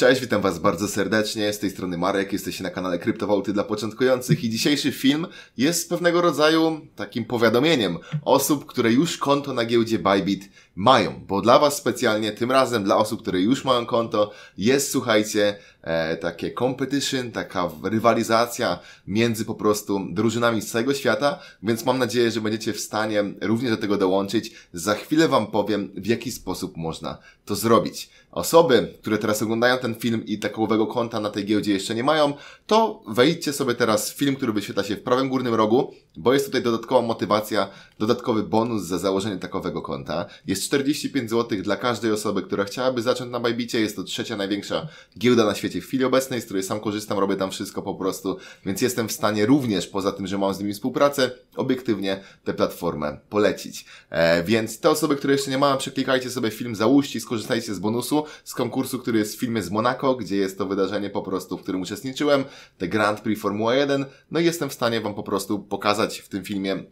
Cześć, witam Was bardzo serdecznie. Z tej strony Marek, jesteście na kanale Kryptowaluty dla początkujących i dzisiejszy film jest pewnego rodzaju takim powiadomieniem osób, które już konto na giełdzie Bybit mają, bo dla Was specjalnie, tym razem dla osób, które już mają konto, jest, słuchajcie, e, takie competition, taka rywalizacja między po prostu drużynami z całego świata, więc mam nadzieję, że będziecie w stanie również do tego dołączyć. Za chwilę Wam powiem, w jaki sposób można to zrobić. Osoby, które teraz oglądają ten film i takowego konta na tej giełdzie jeszcze nie mają, to wejdźcie sobie teraz w film, który wyświetla się w prawym górnym rogu, bo jest tutaj dodatkowa motywacja, dodatkowy bonus za założenie takowego konta. Jest 45 zł dla każdej osoby, która chciałaby zacząć na Bajbicie. Jest to trzecia największa giełda na świecie świecie w chwili obecnej, z której sam korzystam, robię tam wszystko po prostu, więc jestem w stanie również, poza tym, że mam z nimi współpracę, obiektywnie tę platformę polecić. E, więc te osoby, które jeszcze nie mają, przeklikajcie sobie film załóżcie, skorzystajcie z bonusu, z konkursu, który jest w filmie z Monaco, gdzie jest to wydarzenie po prostu, w którym uczestniczyłem, te Grand Prix Formuła 1, no i jestem w stanie Wam po prostu pokazać w tym filmie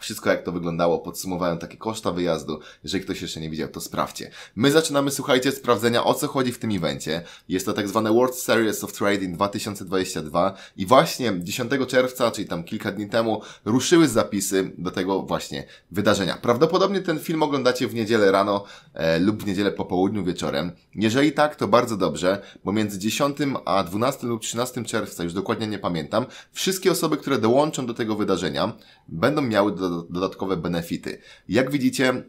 wszystko jak to wyglądało, podsumowałem takie koszta wyjazdu. Jeżeli ktoś jeszcze nie widział, to sprawdźcie. My zaczynamy, słuchajcie, sprawdzenia o co chodzi w tym evencie. Jest to tak zwane World Series of Trading 2022 i właśnie 10 czerwca, czyli tam kilka dni temu, ruszyły zapisy do tego właśnie wydarzenia. Prawdopodobnie ten film oglądacie w niedzielę rano e, lub w niedzielę po południu wieczorem. Jeżeli tak, to bardzo dobrze, bo między 10 a 12 lub 13 czerwca, już dokładnie nie pamiętam, wszystkie osoby, które dołączą do tego wydarzenia, będą miały do dodatkowe benefity. Jak widzicie,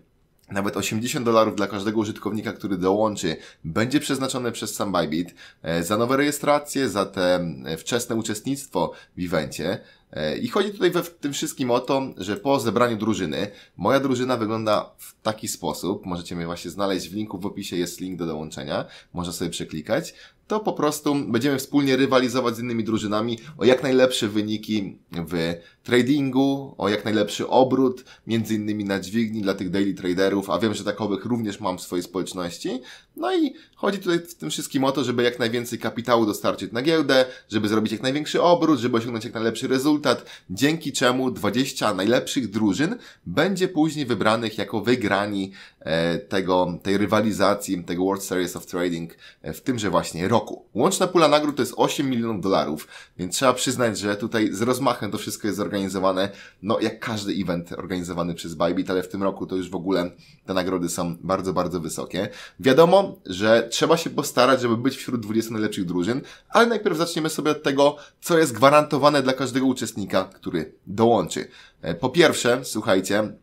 nawet 80 dolarów dla każdego użytkownika, który dołączy, będzie przeznaczone przez sam Bybit e, za nowe rejestracje, za te e, wczesne uczestnictwo w evencie. E, I chodzi tutaj we w tym wszystkim o to, że po zebraniu drużyny, moja drużyna wygląda w taki sposób, możecie mnie właśnie znaleźć w linku w opisie, jest link do dołączenia, można sobie przeklikać, to po prostu będziemy wspólnie rywalizować z innymi drużynami o jak najlepsze wyniki w tradingu, o jak najlepszy obrót, między innymi na dźwigni dla tych daily traderów, a wiem, że takowych również mam w swojej społeczności. No i Chodzi tutaj w tym wszystkim o to, żeby jak najwięcej kapitału dostarczyć na giełdę, żeby zrobić jak największy obrót, żeby osiągnąć jak najlepszy rezultat, dzięki czemu 20 najlepszych drużyn będzie później wybranych jako wygrani e, tego, tej rywalizacji, tego World Series of Trading e, w tymże właśnie roku. Łączna pula nagród to jest 8 milionów dolarów, więc trzeba przyznać, że tutaj z rozmachem to wszystko jest zorganizowane, no jak każdy event organizowany przez Bybit, ale w tym roku to już w ogóle te nagrody są bardzo, bardzo wysokie. Wiadomo, że trzeba się postarać, żeby być wśród 20 najlepszych drużyn, ale najpierw zaczniemy sobie od tego, co jest gwarantowane dla każdego uczestnika, który dołączy. E, po pierwsze, słuchajcie,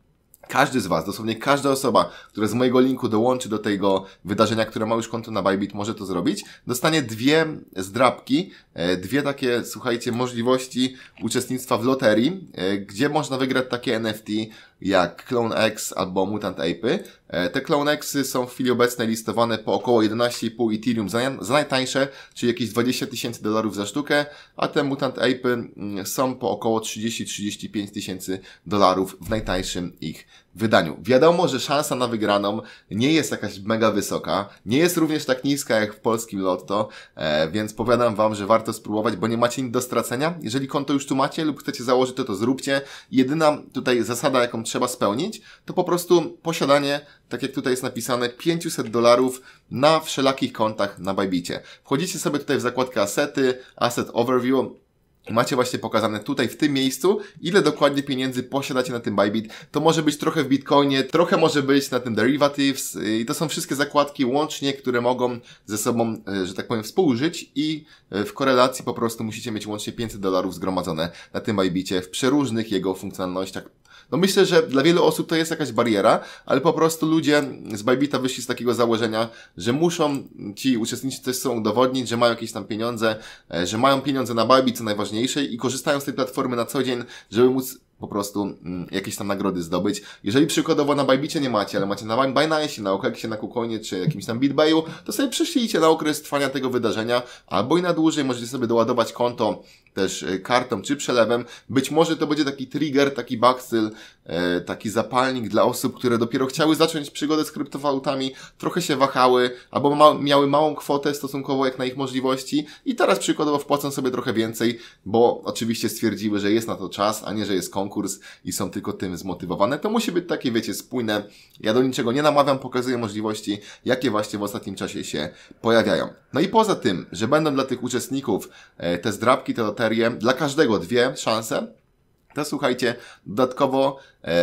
każdy z Was, dosłownie każda osoba, która z mojego linku dołączy do tego wydarzenia, które ma już konto na Bybit, może to zrobić, dostanie dwie zdrabki, e, dwie takie, słuchajcie, możliwości uczestnictwa w loterii, e, gdzie można wygrać takie NFT jak Clone X albo Mutant Ape. Te Clone Xy są w chwili obecnej listowane po około 11,5 Ethereum za, najtańsze, czyli jakieś 20 tysięcy dolarów za sztukę, a te Mutant Ape mm, są po około 30-35 tysięcy dolarów w najtańszym ich wydaniu. Wiadomo, że szansa na wygraną nie jest jakaś mega wysoka, nie jest również tak niska jak w polskim lotto, e, więc powiadam Wam, że warto spróbować, bo nie macie nic do stracenia. Jeżeli konto już tu macie lub chcecie założyć, to to zróbcie. Jedyna tutaj zasada, jaką trzeba spełnić, to po prostu posiadanie, tak jak tutaj jest napisane, 500 dolarów na wszelakich kontach na Bajbicie. Wchodzicie sobie tutaj w zakładkę asety, asset overview, Macie właśnie pokazane tutaj w tym miejscu, ile dokładnie pieniędzy posiadacie na tym Bybit. To może być trochę w Bitcoinie, trochę może być na tym derivatives y, i to są wszystkie zakładki łącznie, które mogą ze sobą, y, że tak powiem, współżyć i y, w korelacji po prostu musicie mieć łącznie 500 dolarów zgromadzone na tym Bybicie w przeróżnych jego funkcjonalnościach no myślę, że dla wielu osób to jest jakaś bariera, ale po prostu ludzie z Bybita wyszli z takiego założenia, że muszą ci uczestnicy też chcą udowodnić, że mają jakieś tam pieniądze, e, że mają pieniądze na Bybit, co najważniejsze i korzystają z tej platformy na co dzień, żeby móc po prostu mm, jakieś tam nagrody zdobyć. Jeżeli przykładowo na Bajbicie nie macie, ale macie na Binance, na Okeksie, na Kukonie czy jakimś tam BitBayu, to sobie przyślijcie na okres trwania tego wydarzenia albo i na dłużej możecie sobie doładować konto też y, kartą czy przelewem. Być może to będzie taki trigger, taki baksyl E, taki zapalnik dla osób, które dopiero chciały zacząć przygodę z kryptowalutami, trochę się wahały, albo ma miały małą kwotę stosunkowo jak na ich możliwości i teraz przykładowo wpłacą sobie trochę więcej, bo oczywiście stwierdziły, że jest na to czas, a nie, że jest konkurs i są tylko tym zmotywowane. To musi być takie, wiecie, spójne. Ja do niczego nie namawiam, pokazuję możliwości, jakie właśnie w ostatnim czasie się pojawiają. No i poza tym, że będą dla tych uczestników e, te zdrabki, te loterie, dla każdego dwie szanse, to słuchajcie, dodatkowo e,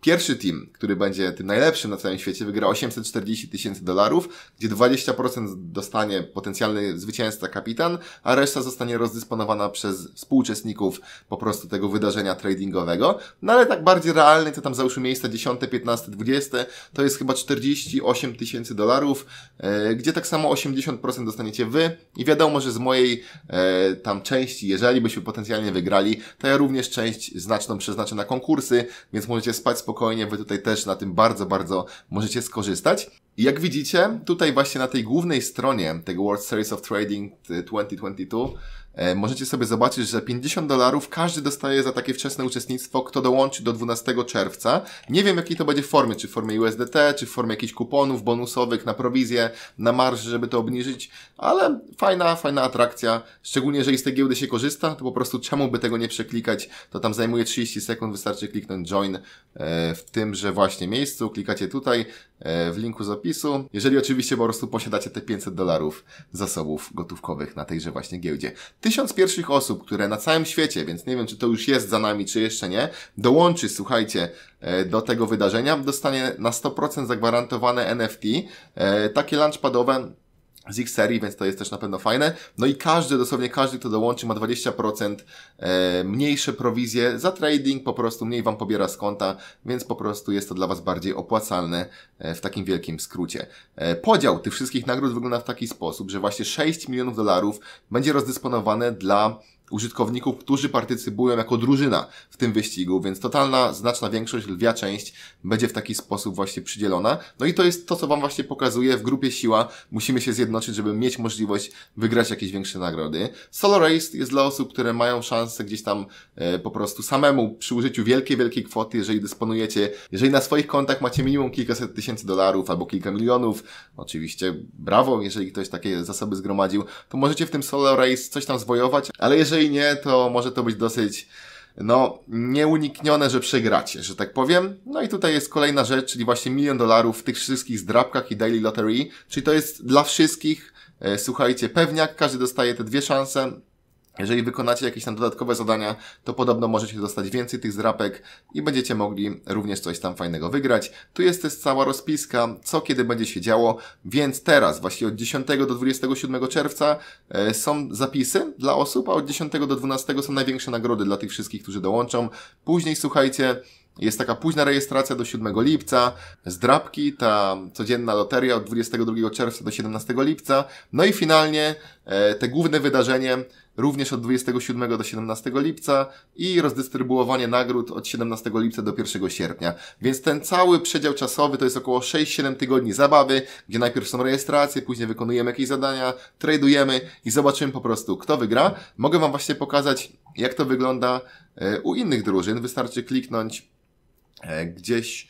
Pierwszy team, który będzie tym najlepszym na całym świecie, wygra 840 tysięcy dolarów, gdzie 20% dostanie potencjalny zwycięzca kapitan, a reszta zostanie rozdysponowana przez współuczestników po prostu tego wydarzenia tradingowego. No ale tak bardziej realny, to tam załóżmy miejsca 10, 15, 20, to jest chyba 48 tysięcy dolarów, e, gdzie tak samo 80% dostaniecie wy i wiadomo, że z mojej e, tam części, jeżeli byśmy potencjalnie wygrali, to ja również część znaczną przeznaczę na konkursy, więc możecie spać spokojnie spokojnie, wy tutaj też na tym bardzo, bardzo możecie skorzystać. I jak widzicie, tutaj właśnie na tej głównej stronie tego World Series of Trading 2022 y, e, możecie sobie zobaczyć, że 50 dolarów każdy dostaje za takie wczesne uczestnictwo, kto dołączy do 12 czerwca. Nie wiem, jakiej to będzie formie, czy w formie USDT, czy w formie jakichś kuponów bonusowych na prowizję, na marż, żeby to obniżyć, ale fajna, fajna atrakcja, szczególnie jeżeli z tej giełdy się korzysta, to po prostu czemu by tego nie przeklikać, to tam zajmuje 30 sekund, wystarczy kliknąć join e, w tymże właśnie miejscu, klikacie tutaj, E, w linku z opisu. Jeżeli oczywiście po prostu posiadacie te 500 dolarów zasobów gotówkowych na tejże właśnie giełdzie. Tysiąc pierwszych osób, które na całym świecie, więc nie wiem czy to już jest za nami, czy jeszcze nie, dołączy, słuchajcie, e, do tego wydarzenia, dostanie na 100% zagwarantowane NFT, e, takie launchpadowe z ich serii, więc to jest też na pewno fajne. No i każdy, dosłownie każdy, kto dołączy, ma 20% e, mniejsze prowizje za trading, po prostu mniej wam pobiera z konta, więc po prostu jest to dla was bardziej opłacalne e, w takim wielkim skrócie. E, podział tych wszystkich nagród wygląda w taki sposób, że właśnie 6 milionów dolarów będzie rozdysponowane dla użytkowników, którzy partycypują jako drużyna w tym wyścigu, więc totalna, znaczna większość, lwia część będzie w taki sposób właśnie przydzielona. No i to jest to, co Wam właśnie pokazuje w grupie siła. Musimy się zjednoczyć, żeby mieć możliwość wygrać jakieś większe nagrody. Solo Race jest dla osób, które mają szansę gdzieś tam e, po prostu samemu przy użyciu wielkiej, wielkiej kwoty, jeżeli dysponujecie, jeżeli na swoich kontach macie minimum kilkaset tysięcy dolarów albo kilka milionów, oczywiście brawo, jeżeli ktoś takie zasoby zgromadził, to możecie w tym Solo Race coś tam zwojować, ale jeżeli jeżeli nie, to może to być dosyć no, nieuniknione, że przegracie, że tak powiem. No i tutaj jest kolejna rzecz, czyli właśnie milion dolarów w tych wszystkich zdrabkach i daily lottery, czyli to jest dla wszystkich, e, słuchajcie, pewniak, każdy dostaje te dwie szanse, jeżeli wykonacie jakieś tam dodatkowe zadania, to podobno możecie dostać więcej tych zrapek i będziecie mogli również coś tam fajnego wygrać. Tu jest też cała rozpiska, co kiedy będzie się działo, więc teraz, właśnie od 10 do 27 czerwca e, są zapisy dla osób, a od 10 do 12 są największe nagrody dla tych wszystkich, którzy dołączą. Później, słuchajcie, jest taka późna rejestracja do 7 lipca, zdrabki, ta codzienna loteria od 22 czerwca do 17 lipca, no i finalnie e, te główne wydarzenie również od 27 do 17 lipca i rozdystrybuowanie nagród od 17 lipca do 1 sierpnia. Więc ten cały przedział czasowy to jest około 6-7 tygodni zabawy, gdzie najpierw są rejestracje, później wykonujemy jakieś zadania, tradujemy i zobaczymy po prostu kto wygra. Mogę Wam właśnie pokazać jak to wygląda e, u innych drużyn. Wystarczy kliknąć e, gdzieś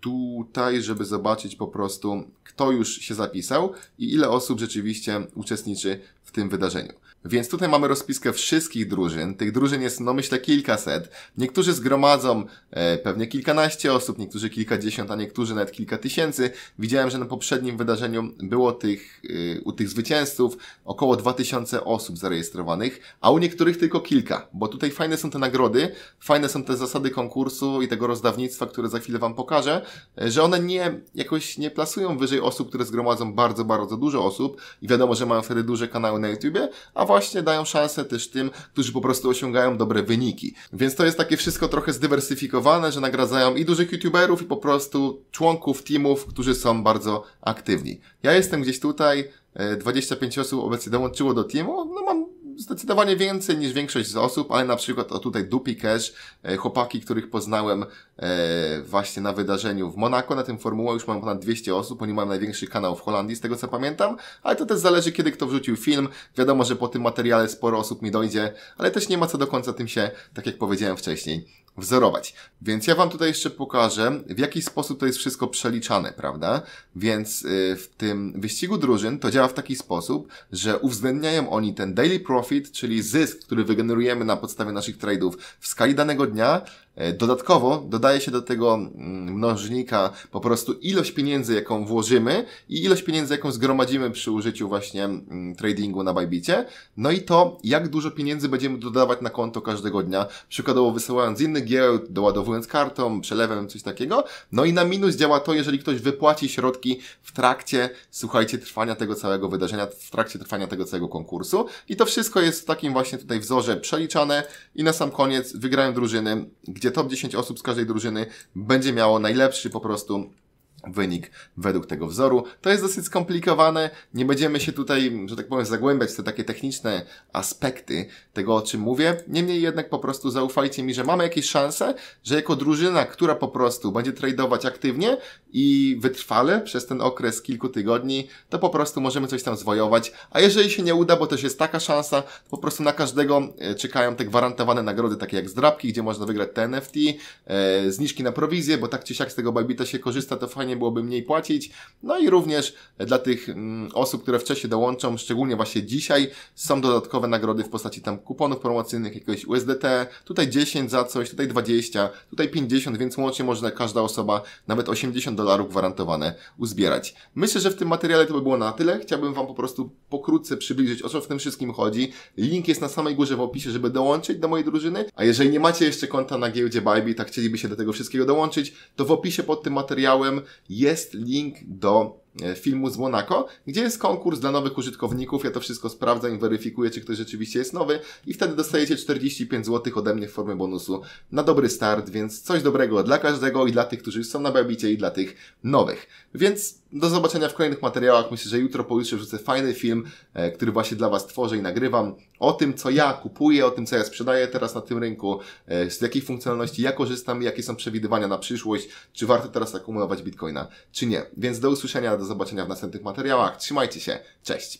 tutaj, żeby zobaczyć po prostu, kto już się zapisał i ile osób rzeczywiście uczestniczy w tym wydarzeniu. Więc tutaj mamy rozpiskę wszystkich drużyn. Tych drużyn jest, no myślę, kilkaset. Niektórzy zgromadzą e, pewnie kilkanaście osób, niektórzy kilkadziesiąt, a niektórzy nawet kilka tysięcy. Widziałem, że na poprzednim wydarzeniu było tych, e, u tych zwycięzców około 2000 osób zarejestrowanych, a u niektórych tylko kilka, bo tutaj fajne są te nagrody, fajne są te zasady konkursu i tego rozdawnictwa, które za chwilę Wam pokażę, e, że one nie, jakoś nie plasują wyżej osób, które zgromadzą bardzo, bardzo dużo osób i wiadomo, że mają wtedy duże kanały na YouTubie, a właśnie dają szansę też tym, którzy po prostu osiągają dobre wyniki. Więc to jest takie wszystko trochę zdywersyfikowane, że nagradzają i dużych youtuberów, i po prostu członków teamów, którzy są bardzo aktywni. Ja jestem gdzieś tutaj, 25 e, osób obecnie dołączyło do teamu, no mam zdecydowanie więcej niż większość z osób, ale na przykład o tutaj Dupi Cash, e, chłopaki, których poznałem e, właśnie na wydarzeniu w Monako, na tym formułę już mam ponad 200 osób, oni mają największy kanał w Holandii, z tego co pamiętam, ale to też zależy, kiedy kto wrzucił film. Wiadomo, że po tym materiale sporo osób mi dojdzie, ale też nie ma co do końca tym się, tak jak powiedziałem wcześniej, wzorować. Więc ja Wam tutaj jeszcze pokażę, w jaki sposób to jest wszystko przeliczane, prawda? Więc y, w tym wyścigu drużyn to działa w taki sposób, że uwzględniają oni ten daily profit, czyli zysk, który wygenerujemy na podstawie naszych trade'ów w skali danego dnia, E, dodatkowo dodaje się do tego mm, mnożnika po prostu ilość pieniędzy, jaką włożymy i ilość pieniędzy, jaką zgromadzimy przy użyciu właśnie mm, tradingu na Bybicie. No i to, jak dużo pieniędzy będziemy dodawać na konto każdego dnia. Przykładowo wysyłając z innych giełd, doładowując kartą, przelewem, coś takiego. No i na minus działa to, jeżeli ktoś wypłaci środki w trakcie, słuchajcie, trwania tego całego wydarzenia, w trakcie trwania tego całego konkursu. I to wszystko jest w takim właśnie tutaj wzorze przeliczane. I na sam koniec wygrają drużyny, gdzie gdzie top 10 osób z każdej drużyny będzie miało najlepszy po prostu wynik według tego wzoru. To jest dosyć skomplikowane, nie będziemy się tutaj, że tak powiem, zagłębiać w te takie techniczne aspekty tego, o czym mówię. Niemniej jednak po prostu zaufajcie mi, że mamy jakieś szanse, że jako drużyna, która po prostu będzie tradeować aktywnie i wytrwale przez ten okres kilku tygodni, to po prostu możemy coś tam zwojować, a jeżeli się nie uda, bo też jest taka szansa, to po prostu na każdego e, czekają te gwarantowane nagrody, takie jak zdrabki, gdzie można wygrać te NFT, e, zniżki na prowizję, bo tak czy siak z tego Bybita się korzysta, to fajnie fajnie byłoby mniej płacić. No i również dla tych mm, osób, które wcześniej dołączą, szczególnie właśnie dzisiaj, są dodatkowe nagrody w postaci tam kuponów promocyjnych, jakiegoś USDT, tutaj 10 za coś, tutaj 20, tutaj 50, więc łącznie można każda osoba nawet 80 dolarów gwarantowane uzbierać. Myślę, że w tym materiale to by było na tyle. Chciałbym Wam po prostu pokrótce przybliżyć, o co w tym wszystkim chodzi. Link jest na samej górze w opisie, żeby dołączyć do mojej drużyny. A jeżeli nie macie jeszcze konta na giełdzie Bybit, tak chcieliby się do tego wszystkiego dołączyć, to w opisie pod tym materiałem jest link do E, filmu z Monaco, gdzie jest konkurs dla nowych użytkowników. Ja to wszystko sprawdzam i weryfikuję, czy ktoś rzeczywiście jest nowy i wtedy dostajecie 45 zł ode mnie w formie bonusu na dobry start, więc coś dobrego dla każdego i dla tych, którzy już są na Babicie i dla tych nowych. Więc do zobaczenia w kolejnych materiałach. Myślę, że jutro pojutrze wrzucę fajny film, e, który właśnie dla Was tworzę i nagrywam o tym, co ja kupuję, o tym, co ja sprzedaję teraz na tym rynku, e, z jakiej funkcjonalności ja korzystam, jakie są przewidywania na przyszłość, czy warto teraz akumulować bitcoina, czy nie. Więc do usłyszenia, do do zobaczenia w następnych materiałach. Trzymajcie się. Cześć.